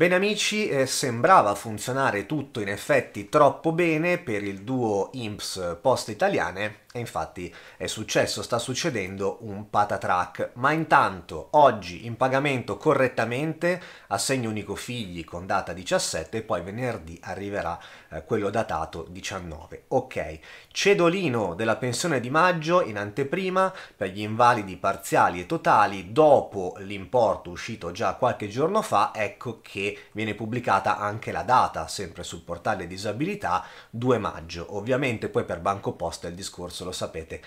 Bene amici, eh, sembrava funzionare tutto in effetti troppo bene per il duo Imps post Italiane e infatti è successo, sta succedendo un patatrack, ma intanto oggi in pagamento correttamente assegno unico figli con data 17 e poi venerdì arriverà eh, quello datato 19. Ok, cedolino della pensione di maggio in anteprima per gli invalidi parziali e totali dopo l'importo uscito già qualche giorno fa, ecco che e viene pubblicata anche la data, sempre sul portale disabilità, 2 maggio. Ovviamente poi per Banco Posta il discorso, lo sapete,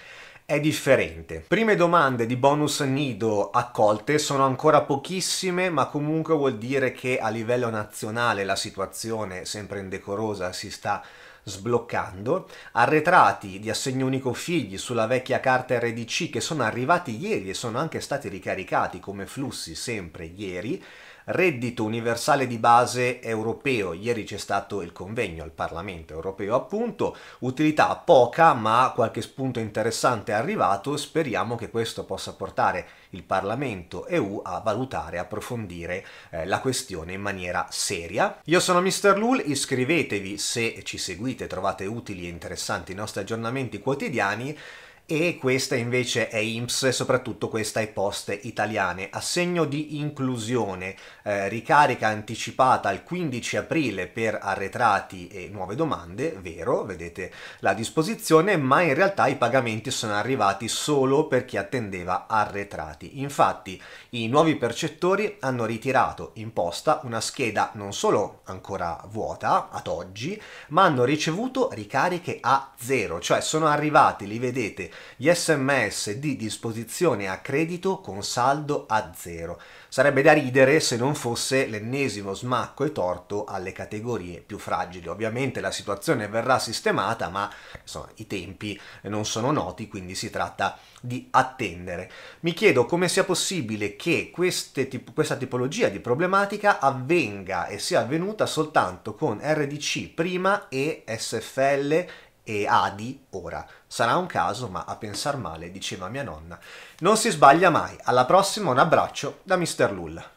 è differente. Prime domande di bonus nido accolte sono ancora pochissime, ma comunque vuol dire che a livello nazionale la situazione, sempre indecorosa, si sta sbloccando, arretrati di assegno unico figli sulla vecchia carta RDC che sono arrivati ieri e sono anche stati ricaricati come flussi sempre ieri, reddito universale di base europeo, ieri c'è stato il convegno al Parlamento europeo appunto, utilità poca ma qualche spunto interessante è arrivato, speriamo che questo possa portare il Parlamento EU a valutare, approfondire eh, la questione in maniera seria. Io sono Mr. Lul, iscrivetevi se ci seguite seguite, trovate utili e interessanti i nostri aggiornamenti quotidiani e questa invece è IMSS e soprattutto questa è Poste Italiane. Assegno di inclusione, eh, ricarica anticipata al 15 aprile per arretrati e nuove domande, vero, vedete la disposizione, ma in realtà i pagamenti sono arrivati solo per chi attendeva arretrati. Infatti i nuovi percettori hanno ritirato in posta una scheda non solo ancora vuota ad oggi, ma hanno ricevuto ricariche a zero, cioè sono arrivati, li vedete, gli sms di disposizione a credito con saldo a zero. Sarebbe da ridere se non fosse l'ennesimo smacco e torto alle categorie più fragili. Ovviamente la situazione verrà sistemata, ma insomma, i tempi non sono noti, quindi si tratta di attendere. Mi chiedo come sia possibile che tip questa tipologia di problematica avvenga e sia avvenuta soltanto con RDC prima e SFL e Adi ora. Sarà un caso, ma a pensar male, diceva mia nonna. Non si sbaglia mai. Alla prossima un abbraccio da Mr. Lull.